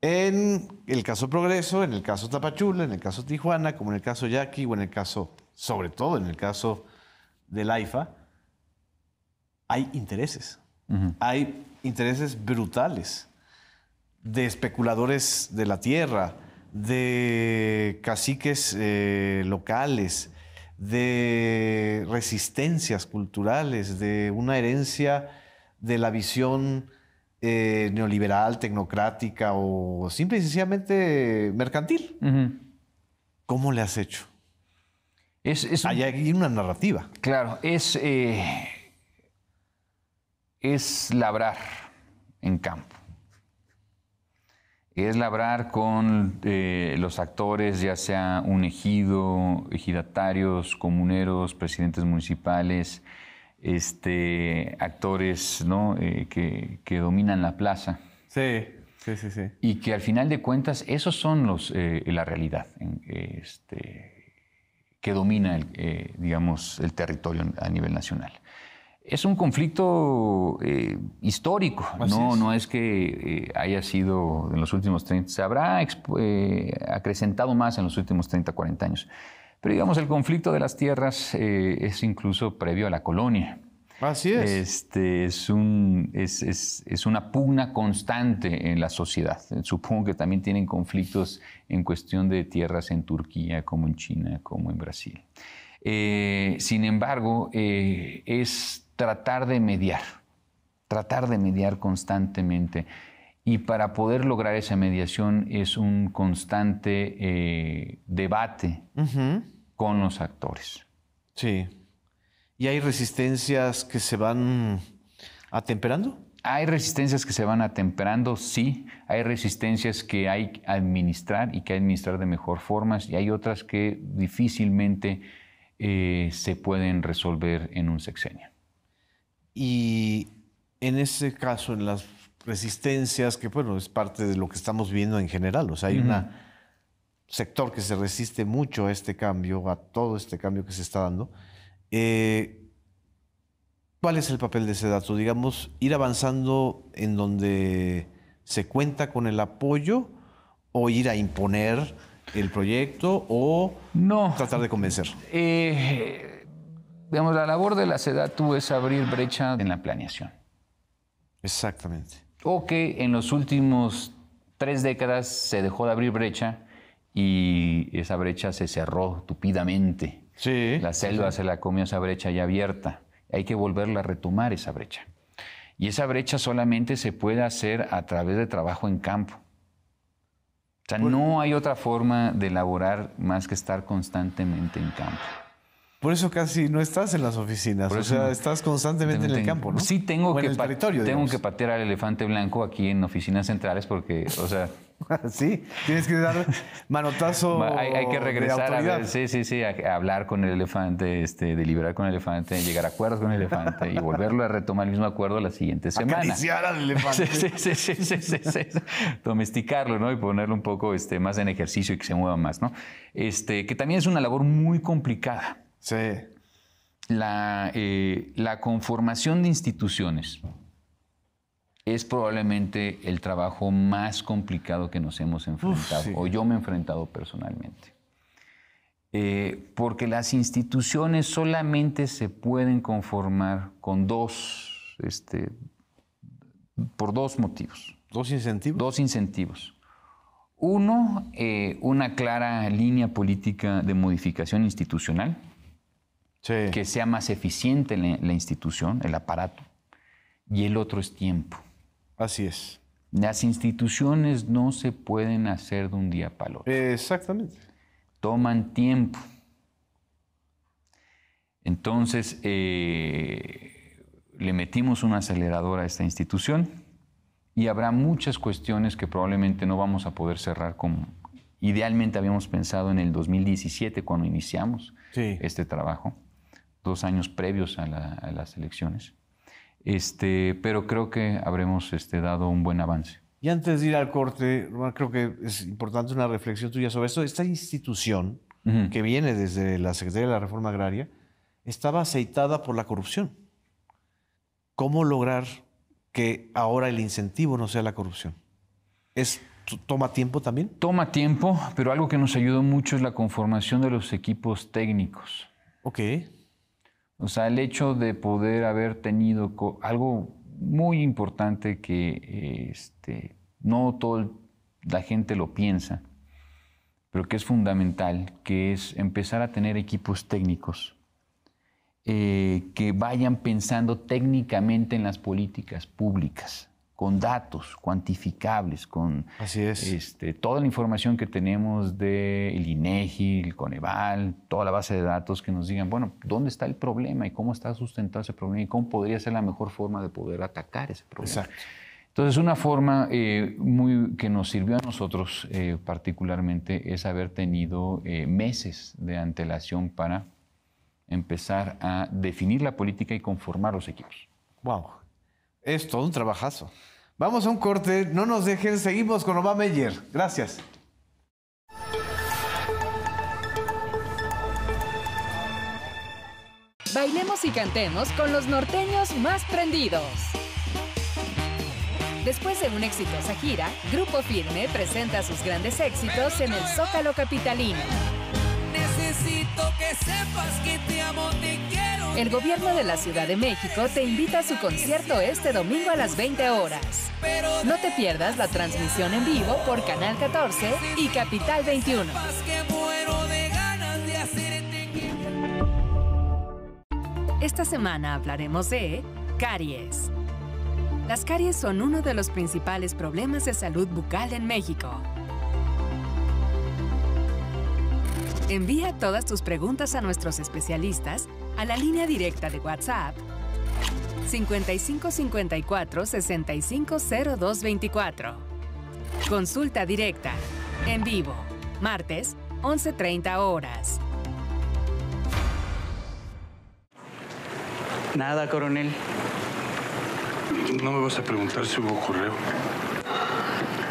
en el caso Progreso, en el caso Tapachula, en el caso Tijuana, como en el caso Yaqui o en el caso, sobre todo en el caso del AIFA, hay intereses. Hay intereses brutales de especuladores de la tierra, de caciques eh, locales, de resistencias culturales, de una herencia de la visión eh, neoliberal, tecnocrática o simple y sencillamente mercantil. ¿Cómo le has hecho? Es, Hay una narrativa. Claro, es, eh, es labrar en campo es labrar con eh, los actores, ya sea un ejido, ejidatarios, comuneros, presidentes municipales, este, actores eh, que, dominan la plaza. Sí, sí, sí, Y que al final de cuentas, esos son los, eh, la realidad este, que domina, digamos, el territorio a nivel nacional. Es un conflicto eh, histórico, no, es. no es que eh, haya sido en los últimos 30, se habrá eh, acrecentado más en los últimos 30, 40 años. Pero digamos, el conflicto de las tierras es incluso previo a la colonia. Así es. Este, es, un, es, es, una pugna constante en la sociedad. Supongo que también tienen conflictos en cuestión de tierras en Turquía, como en China, como en Brasil. sin embargo, es tratar de mediar, tratar de mediar constantemente. Y para poder lograr esa mediación es un constante eh, debate con los actores. Sí. ¿Y hay resistencias que se van atemperando? Hay resistencias que se van atemperando, sí. Hay resistencias que hay que administrar y que hay que administrar de mejor formas Y hay otras que difícilmente eh, se pueden resolver en un sexenio. Y en ese caso, en las resistencias, que bueno, es parte de lo que estamos viendo en general, o sea, hay un sector que se resiste mucho a este cambio, a todo este cambio que se está dando. Eh, ¿Cuál es el papel de ese dato? Digamos, ir avanzando en donde se cuenta con el apoyo o ir a imponer el proyecto o tratar de convencer. Eh, Digamos, la labor de la SEDATU es abrir brecha en la planeación. Exactamente. O que en los últimos tres décadas se dejó de abrir brecha y esa brecha se cerró tupidamente. Sí. La selva se la comió esa brecha ya abierta. Hay que volverla a retomar esa brecha. Y esa brecha solamente se puede hacer a través de trabajo en campo. O sea, no hay otra forma de laborar más que estar constantemente en campo. Por eso casi no estás en las oficinas, o sea, estás constantemente en el campo, ¿no? Sí, tengo, que, tengo que patear al elefante blanco aquí en oficinas centrales porque, o sea... sí, tienes que dar manotazo. Hay, que regresar a sí, sí, sí, a, hablar con el elefante, este, deliberar con el elefante, llegar a acuerdos con el elefante y volverlo a retomar el mismo acuerdo la siguiente semana. Acariciar al elefante. Domesticarlo, ¿no? Y ponerlo un poco este, más en ejercicio y que se mueva más, ¿no? Este, que también es una labor muy complicada. Sí. Eh, la, conformación de instituciones es probablemente el trabajo más complicado que nos hemos enfrentado, o yo me he enfrentado personalmente. Eh, porque las instituciones solamente se pueden conformar con dos, este, por dos motivos. ¿Dos incentivos? Dos incentivos. Uno, eh, una clara línea política de modificación institucional, que sea más eficiente la, institución, el aparato, y el otro es tiempo. Así es. Las instituciones no se pueden hacer de un día para el otro. Exactamente. Toman tiempo. Entonces, eh, le metimos un acelerador a esta institución y habrá muchas cuestiones que probablemente no vamos a poder cerrar como idealmente habíamos pensado en el 2017 cuando iniciamos este trabajo dos años previos a, las elecciones. Este, pero creo que habremos este, dado un buen avance. Y antes de ir al corte, creo que es importante una reflexión tuya sobre esto. Esta institución que viene desde la Secretaría de la Reforma Agraria estaba aceitada por la corrupción. ¿Cómo lograr que ahora el incentivo no sea la corrupción? ¿Es, ¿Toma tiempo también? Toma tiempo, pero algo que nos ayudó mucho es la conformación de los equipos técnicos. Ok. O sea, el hecho de poder haber tenido algo muy importante que este, no toda la gente lo piensa, pero que es fundamental, que es empezar a tener equipos técnicos eh, que vayan pensando técnicamente en las políticas públicas con datos cuantificables, con este, toda la información que tenemos del de INEGI, el Coneval, toda la base de datos que nos digan, bueno, ¿dónde está el problema y cómo está sustentado ese problema y cómo podría ser la mejor forma de poder atacar ese problema? Exacto. Entonces, una forma eh, muy, que nos sirvió a nosotros eh, particularmente es haber tenido eh, meses de antelación para empezar a definir la política y conformar los equipos. Wow, es todo un trabajazo. Vamos a un corte, no nos dejen, seguimos con Obama Meyer. Gracias. Bailemos y cantemos con los norteños más prendidos. Después de una exitosa gira, Grupo Firme presenta sus grandes éxitos en el Zócalo Capitalino. Necesito que sepas que te amo, el gobierno de la Ciudad de México te invita a su concierto este domingo a las 20 horas. No te pierdas la transmisión en vivo por Canal 14 y Capital 21. Esta semana hablaremos de caries. Las caries son uno de los principales problemas de salud bucal en México Envía todas tus preguntas a nuestros especialistas a la línea directa de WhatsApp 5554 650224. Consulta directa, en vivo, martes, 11.30 horas. Nada, coronel. ¿No me vas a preguntar si hubo correo?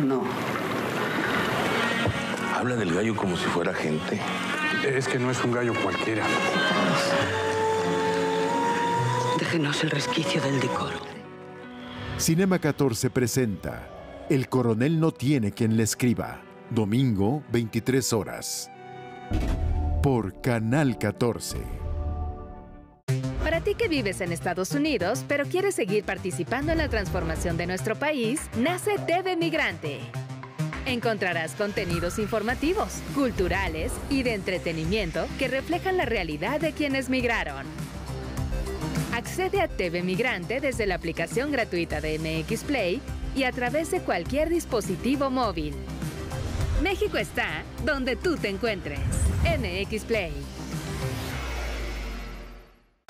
No. Habla del gallo como si fuera gente. Es que no es un gallo cualquiera. Déjenos el resquicio del decoro. Cinema 14 presenta El coronel no tiene quien le escriba. Domingo, 23 horas. Por Canal 14. Para ti que vives en Estados Unidos, pero quieres seguir participando en la transformación de nuestro país, nace TV Migrante encontrarás contenidos informativos, culturales y de entretenimiento que reflejan la realidad de quienes migraron. Accede a TV Migrante desde la aplicación gratuita de MX Play y a través de cualquier dispositivo móvil. México está donde tú te encuentres. MX Play.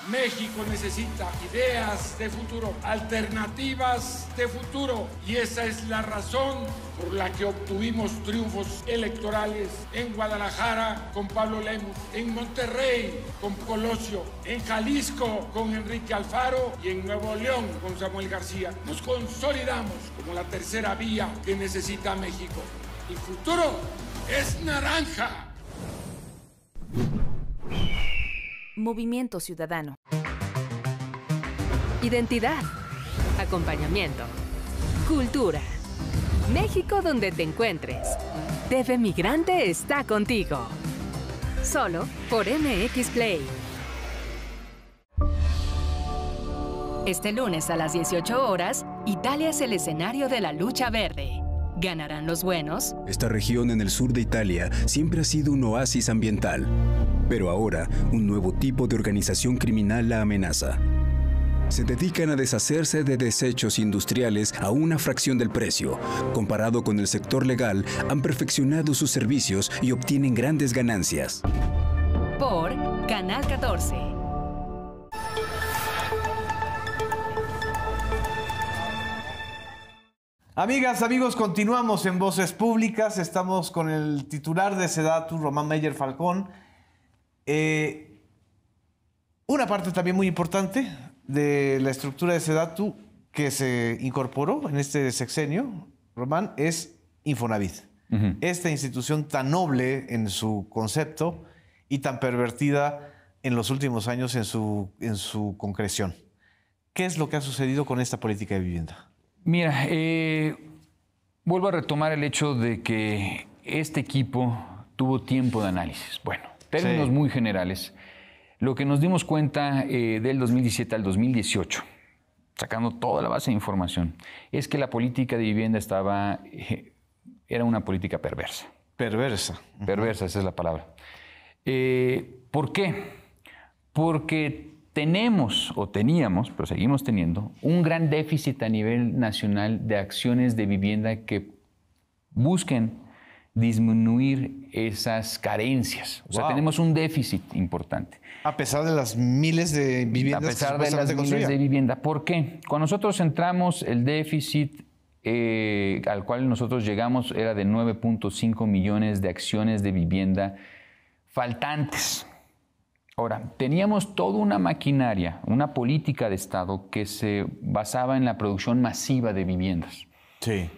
México necesita ideas de futuro, alternativas de futuro y esa es la razón por la que obtuvimos triunfos electorales en Guadalajara con Pablo Lemus, en Monterrey con Colosio, en Jalisco con Enrique Alfaro y en Nuevo León con Samuel García. Nos consolidamos como la tercera vía que necesita México. El futuro es naranja. Movimiento Ciudadano. Identidad. Acompañamiento. Cultura. México donde te encuentres. TV Migrante está contigo. Solo por MX Play. Este lunes a las 18 horas, Italia es el escenario de la lucha verde ¿Ganarán los buenos? Esta región en el sur de Italia siempre ha sido un oasis ambiental, pero ahora un nuevo tipo de organización criminal la amenaza. Se dedican a deshacerse de desechos industriales a una fracción del precio. Comparado con el sector legal, han perfeccionado sus servicios y obtienen grandes ganancias. Por Canal 14. Amigas, amigos, continuamos en Voces Públicas. Estamos con el titular de Sedatu, Román Meyer Falcón. Eh, una parte también muy importante de la estructura de Sedatu que se incorporó en este sexenio, Román, es Infonavit. Esta institución tan noble en su concepto y tan pervertida en los últimos años su, en su concreción. ¿Qué es lo que ha sucedido con esta política de vivienda? Mira, eh, vuelvo a retomar el hecho de que este equipo tuvo tiempo de análisis. Bueno, términos muy generales. Lo que nos dimos cuenta eh, del 2017 al 2018, sacando toda la base de información, es que la política de vivienda estaba, eh, era una política perversa. Perversa. Perversa, esa es la palabra. ¿Por qué? Porque tenemos o teníamos, pero seguimos teniendo, un gran déficit a nivel nacional de acciones de vivienda que busquen disminuir esas carencias. O sea, tenemos un déficit importante. A pesar de las miles de viviendas. A pesar de las miles de vivienda. ¿Por qué? Cuando nosotros entramos, el déficit eh, al cual nosotros llegamos era de 9.5 millones de acciones de vivienda faltantes. Ahora, teníamos toda una maquinaria, una política de Estado que se basaba en la producción masiva de viviendas. Sí.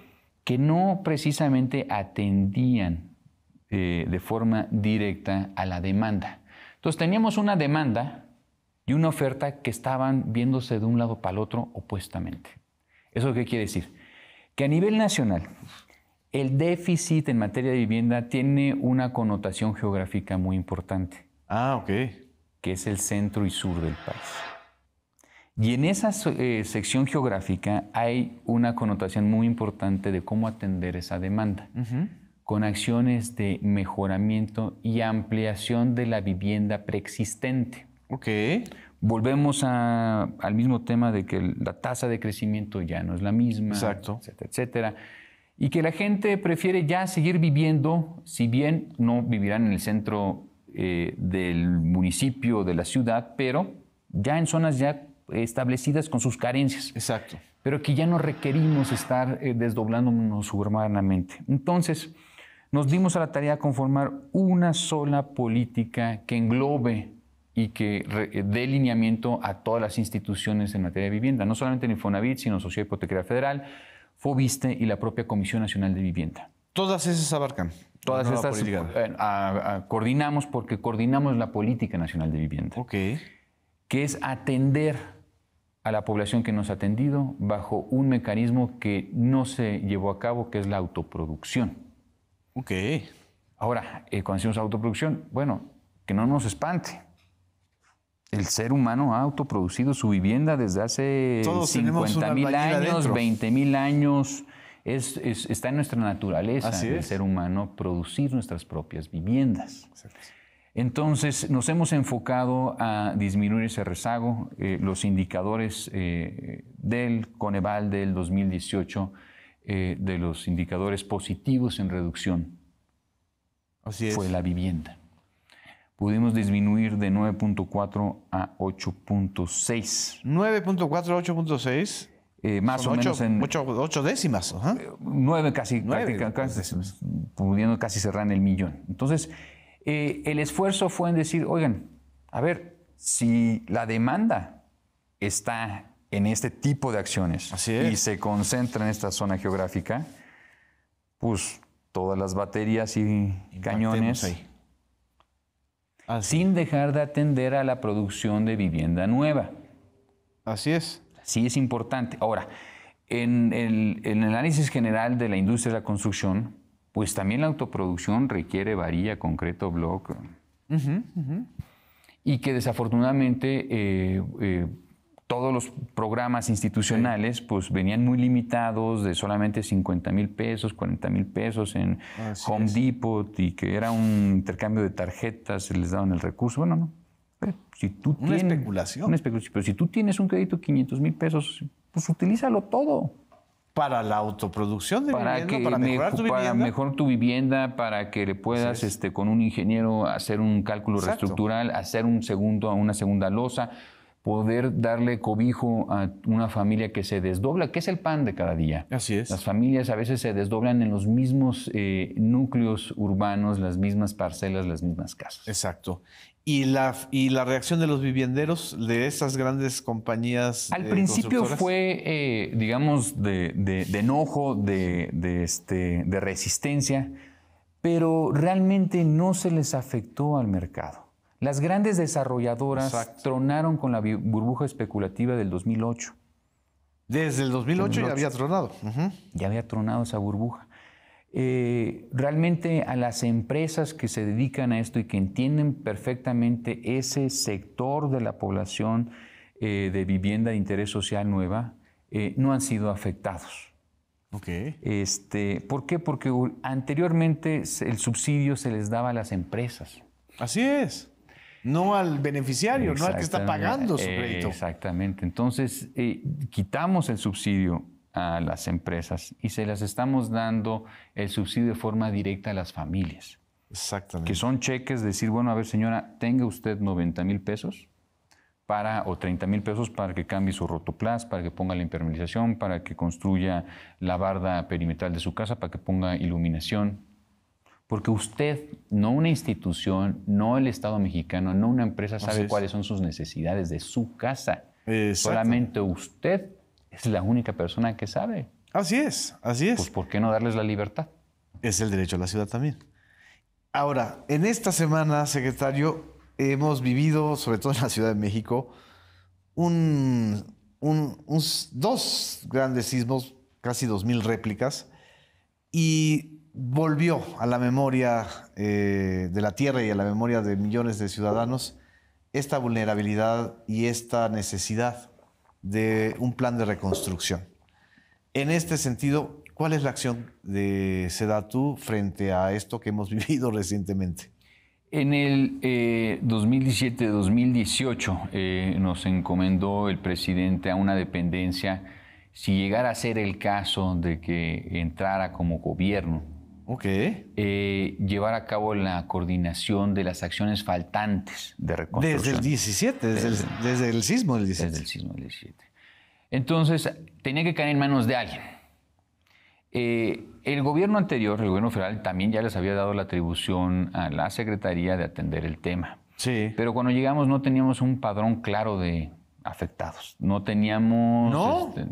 Que no precisamente atendían eh, de forma directa a la demanda. Entonces, teníamos una demanda y una oferta que estaban viéndose de un lado para el otro opuestamente. ¿Eso qué quiere decir? Que a nivel nacional, el déficit en materia de vivienda tiene una connotación geográfica muy importante. Ah, ok que es el centro y sur del país. Y en esa eh, sección geográfica hay una connotación muy importante de cómo atender esa demanda, con acciones de mejoramiento y ampliación de la vivienda preexistente. Ok. Volvemos al mismo tema de que la tasa de crecimiento ya no es la misma, Exacto. etcétera, etcétera. Y que la gente prefiere ya seguir viviendo, si bien no vivirán en el centro eh, del municipio, de la ciudad, pero ya en zonas ya establecidas con sus carencias. Exacto. Pero que ya no requerimos estar eh, desdoblándonos urbanamente. Entonces, nos dimos a la tarea de conformar una sola política que englobe y que eh, dé lineamiento a todas las instituciones en materia de vivienda, no solamente el Infonavit, sino Sociedad Hipotecaria Federal, FOBISTE y la propia Comisión Nacional de Vivienda. Todas esas abarcan todas estas coordinamos porque coordinamos la política nacional de vivienda. Okay. Que es atender a la población que nos ha atendido bajo un mecanismo que no se llevó a cabo, que es la autoproducción. Ok. Ahora, eh, cuando decimos autoproducción, bueno, que no nos espante. El ser humano ha autoproducido su vivienda desde hace 50 mil años, 20 mil años está en nuestra naturaleza el ser humano producir nuestras propias viviendas. Entonces, nos hemos enfocado a disminuir ese rezago. Eh, los indicadores eh, del Coneval del 2018, eh, de los indicadores positivos en reducción, fue la vivienda. Pudimos disminuir de 9.4 a 8.6. 9.4 a 8.6. Eh, más o ocho, menos en... Ocho, décimas. Nueve casi, pudiendo casi cerrar el millón. Entonces, eh, el esfuerzo fue en decir, oigan, a ver, si la demanda está en este tipo de acciones y se concentra en esta zona geográfica, pues todas las baterías y cañones sin dejar de atender a la producción de vivienda nueva. Así es. Sí es importante. Ahora, en el, análisis general de la industria de la construcción, pues también la autoproducción requiere varilla, concreto, bloque. Y que desafortunadamente eh, eh, todos los programas institucionales pues venían muy limitados de solamente 50 mil pesos, 40 mil pesos en Home Depot y que era un intercambio de tarjetas, se les daban el recurso. Bueno, no. Eh, si tú una tienes, especulación. Pero si tú tienes un crédito de 500 mil pesos, pues utilízalo todo. Para la autoproducción de vivienda, para mejorar tu vivienda. tu vivienda, para que le puedas, este, con un ingeniero, hacer un cálculo reestructural, hacer un segundo, a una segunda losa, poder darle cobijo a una familia que se desdobla, que es el pan de cada día. Así es. Las familias a veces se desdoblan en los mismos eh, núcleos urbanos, las mismas parcelas, las mismas casas. Exacto y la, y la reacción de los vivienderos de esas grandes compañías. Al principio fue, eh, digamos, de, enojo, de, este, de resistencia, pero realmente no se les afectó al mercado. Las grandes desarrolladoras tronaron con la burbuja especulativa del 2008. Desde el 2008, ya había tronado. Ya había tronado esa burbuja. Eh, realmente a las empresas que se dedican a esto y que entienden perfectamente ese sector de la población eh, de vivienda de interés social nueva, eh, no han sido afectados. Este, ¿Por qué? Porque anteriormente el subsidio se les daba a las empresas. Así es. No al beneficiario, no al que está pagando su crédito. Exactamente. Entonces, quitamos el subsidio a las empresas y se las estamos dando el subsidio de forma directa a las familias. Exactamente. Que son cheques, decir, bueno, a ver señora, tenga usted 90 mil pesos para, o 30 mil pesos para que cambie su rotoplas, para que ponga la impermeabilización, para que construya la barda perimetral de su casa, para que ponga iluminación. Porque usted, no una institución, no el Estado mexicano, no una empresa sabe cuáles son sus necesidades de su casa. Solamente usted es la única persona que sabe. Así es, así es. Pues ¿por qué no darles la libertad? Es el derecho a la ciudad también. Ahora, en esta semana, secretario, hemos vivido, sobre todo en la Ciudad de México, un, dos grandes sismos, casi dos mil réplicas, y volvió a la memoria eh, de la Tierra y a la memoria de millones de ciudadanos esta vulnerabilidad y esta necesidad de un plan de reconstrucción. En este sentido, ¿cuál es la acción de Sedatu frente a esto que hemos vivido recientemente? En el 2017-2018 eh, eh, nos encomendó el presidente a una dependencia si llegara a ser el caso de que entrara como gobierno Ok eh, llevar a cabo la coordinación de las acciones faltantes de reconstrucción. Desde el 17, desde, el, sismo del 17. Desde el sismo del 17. Entonces, tenía que caer en manos de alguien. Eh, el gobierno anterior, el gobierno federal, también ya les había dado la atribución a la Secretaría de atender el tema. Sí. Pero cuando llegamos no teníamos un padrón claro de afectados. No teníamos... no. Este,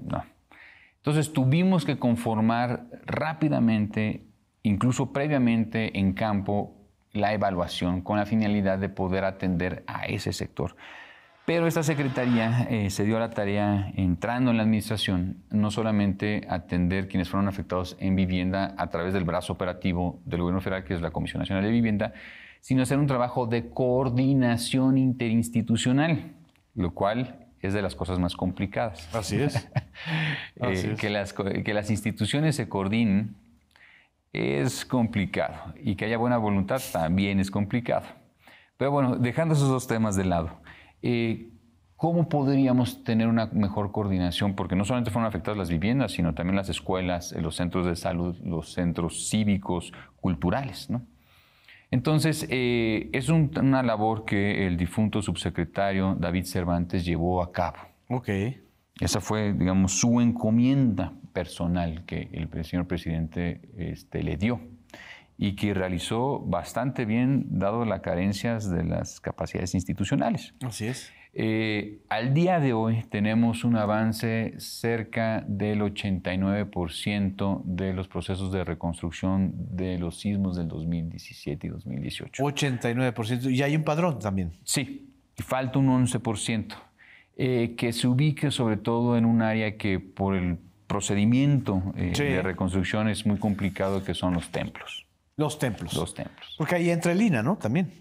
Entonces tuvimos que conformar rápidamente incluso previamente en campo, la evaluación con la finalidad de poder atender a ese sector. Pero esta secretaría eh, se dio a la tarea, entrando en la administración, no solamente atender quienes fueron afectados en vivienda a través del brazo operativo del gobierno federal, que es la Comisión Nacional de Vivienda, sino hacer un trabajo de coordinación interinstitucional, lo cual es de las cosas más complicadas. Así es. Eh, que, las, que las instituciones se coordinen es complicado y que haya buena voluntad también es complicado. Pero bueno, dejando esos dos temas de lado, eh, ¿cómo podríamos tener una mejor coordinación? Porque no solamente fueron afectadas las viviendas, sino también las escuelas, eh, los centros de salud, los centros cívicos, culturales, Entonces, eh, es una labor que el difunto subsecretario David Cervantes llevó a cabo. Ok. Esa fue, digamos, su encomienda personal que el señor presidente este, le dio y que realizó bastante bien dado las carencias de las capacidades institucionales. Así es. Eh, al día de hoy tenemos un avance cerca del 89% de los procesos de reconstrucción de los sismos del 2017 y 2018. 89%. Y hay un padrón también. Sí, falta un 11%. Eh, que se ubique sobre todo en un área que por el procedimiento eh, de reconstrucción es muy complicado que son los templos. Los templos. Los templos. Porque ahí entra el INA, ¿no? También.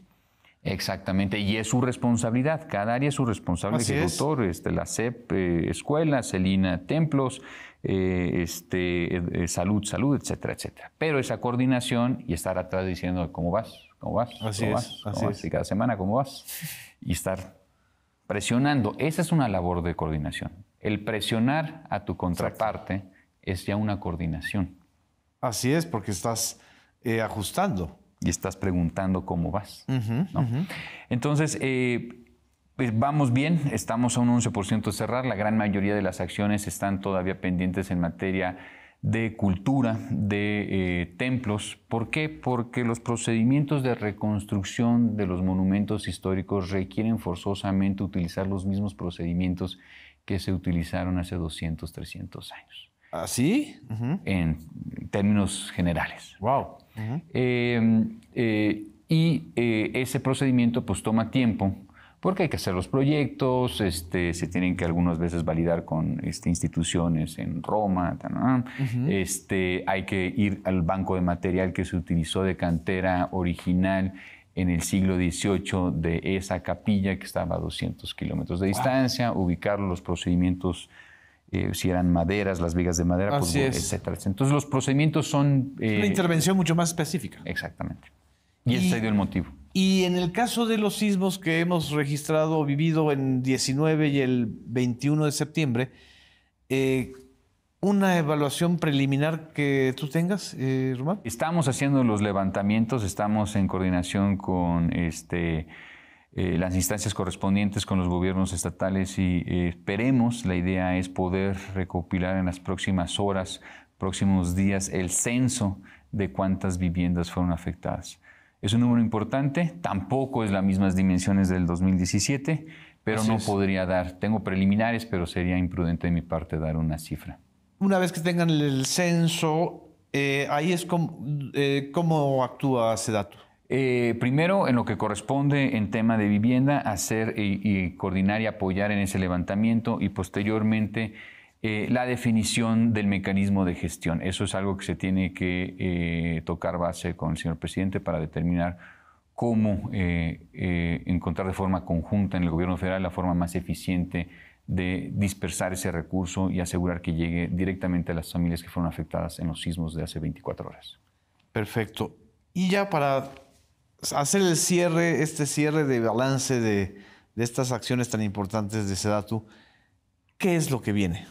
Exactamente, y es su responsabilidad, cada área es su responsable El ejecutor, este, la CEP, eh, escuelas, el INA, templos, eh, este, salud, salud, etcétera, etcétera. Pero esa coordinación y estar atrás diciendo cómo vas, cómo vas, Así vas, Así cada semana cómo vas, y estar presionando. Esa es una labor de coordinación. El presionar a tu contraparte es ya una coordinación. Así es, porque estás eh, ajustando. Y estás preguntando cómo vas. Entonces, eh, pues, vamos bien, estamos a un 11% de cerrar, la gran mayoría de las acciones están todavía pendientes en materia de cultura, de eh, templos. ¿Por qué? Porque los procedimientos de reconstrucción de los monumentos históricos requieren forzosamente utilizar los mismos procedimientos que se utilizaron hace 200, 300 años. ¿Así? ¿Ah, En términos generales. ¡Wow! Em, eh, y eh, ese procedimiento pues toma tiempo porque hay que hacer los proyectos, este, se tienen que algunas veces validar con este, instituciones en Roma, este, hay que ir al banco de material que se utilizó de cantera original en el siglo XVIII de esa capilla que estaba a 200 kilómetros de distancia, ubicar los procedimientos, eh, si eran maderas, las vigas de madera, pues, etcétera. Entonces los procedimientos son... Eh, Una intervención mucho más específica. Exactamente. Y, ese dio el motivo. Y en el caso de los sismos que hemos registrado vivido en 19 y el 21 de septiembre, eh, una evaluación preliminar que tú tengas, eh, Román? Estamos haciendo los levantamientos, estamos en coordinación con este, eh, las instancias correspondientes, con los gobiernos estatales y eh, esperemos, la idea es poder recopilar en las próximas horas, próximos días, el censo de cuántas viviendas fueron afectadas. Es un número importante, tampoco es las mismas dimensiones del 2017, pero no podría dar, tengo preliminares, pero sería imprudente de mi parte dar una cifra una vez que tengan el censo, eh, ahí es eh, cómo actúa ese dato? Eh, primero, en lo que corresponde en tema de vivienda, hacer y, coordinar y apoyar en ese levantamiento y posteriormente la definición del mecanismo de gestión. Eso es algo que se tiene que tocar base con el señor presidente para determinar cómo encontrar de forma conjunta en el gobierno federal la forma más eficiente de dispersar ese recurso y asegurar que llegue directamente a las familias que fueron afectadas en los sismos de hace 24 horas. Perfecto. Y ya para hacer el cierre, este cierre de balance de, estas acciones tan importantes de Sedatu, ¿qué es lo que viene?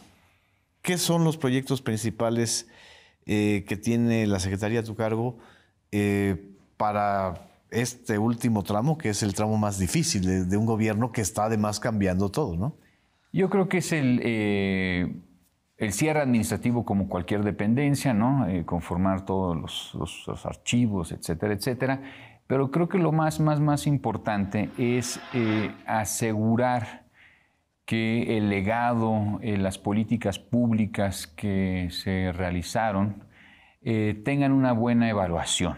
¿Qué son los proyectos principales eh, que tiene la Secretaría a tu cargo eh, para este último tramo, que es el tramo más difícil de, de un gobierno que está además cambiando todo, ¿no? Yo creo que es eh, el, cierre administrativo como cualquier dependencia, ¿no? Eh, conformar todos los, archivos, etcétera, etcétera. Pero creo que lo más, más, más importante es eh, asegurar que el legado, las políticas públicas que se realizaron, tengan una buena evaluación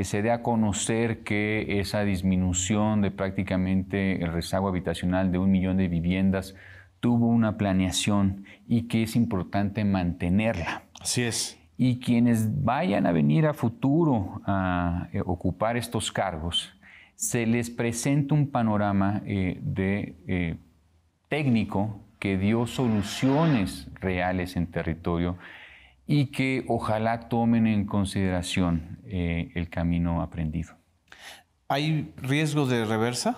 que se dé a conocer que esa disminución de prácticamente el rezago habitacional de un millón de viviendas tuvo una planeación y que es importante mantenerla. Así es. Y quienes vayan a venir a futuro a eh, ocupar estos cargos, se les presenta un panorama eh, de, eh, técnico que dio soluciones reales en territorio y que ojalá tomen en consideración eh, el camino aprendido. ¿Hay riesgos de reversa?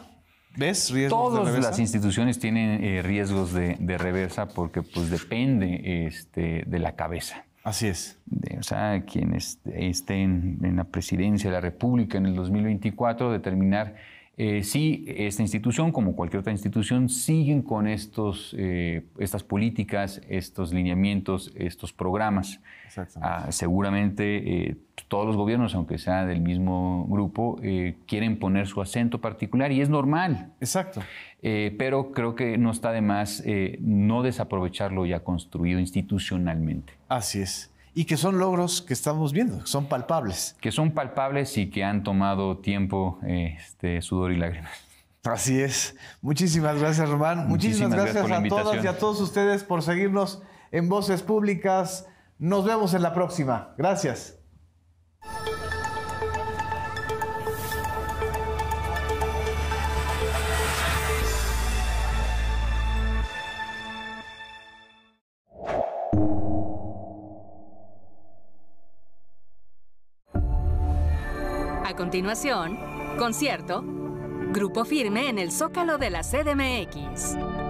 ¿Ves riesgos de reversa? las instituciones tienen eh, riesgos de, reversa porque pues depende este, de la cabeza. Así es. o sea, quienes estén en la presidencia de la República en el 2024, determinar eh, sí, esta institución, como cualquier otra institución, siguen con estos, eh, estas políticas, estos lineamientos, estos programas. Ah, seguramente eh, todos los gobiernos, aunque sea del mismo grupo, quieren poner su acento particular y es normal. Exacto. pero creo que no está de más no desaprovechar lo ya construido institucionalmente. Así es y que son logros que estamos viendo, que son palpables. Que son palpables y que han tomado tiempo, este, sudor y lágrimas. Así es. Muchísimas gracias, Román. Muchísimas, gracias, gracias a todas y a todos ustedes por seguirnos en Voces Públicas. Nos vemos en la próxima. Gracias. continuación, concierto, Grupo Firme en el Zócalo de la CDMX.